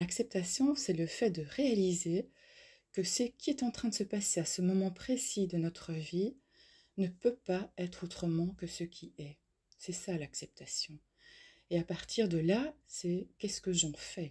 L'acceptation, c'est le fait de réaliser que ce qui est en train de se passer à ce moment précis de notre vie ne peut pas être autrement que ce qui est. C'est ça l'acceptation. Et à partir de là, c'est qu'est-ce que j'en fais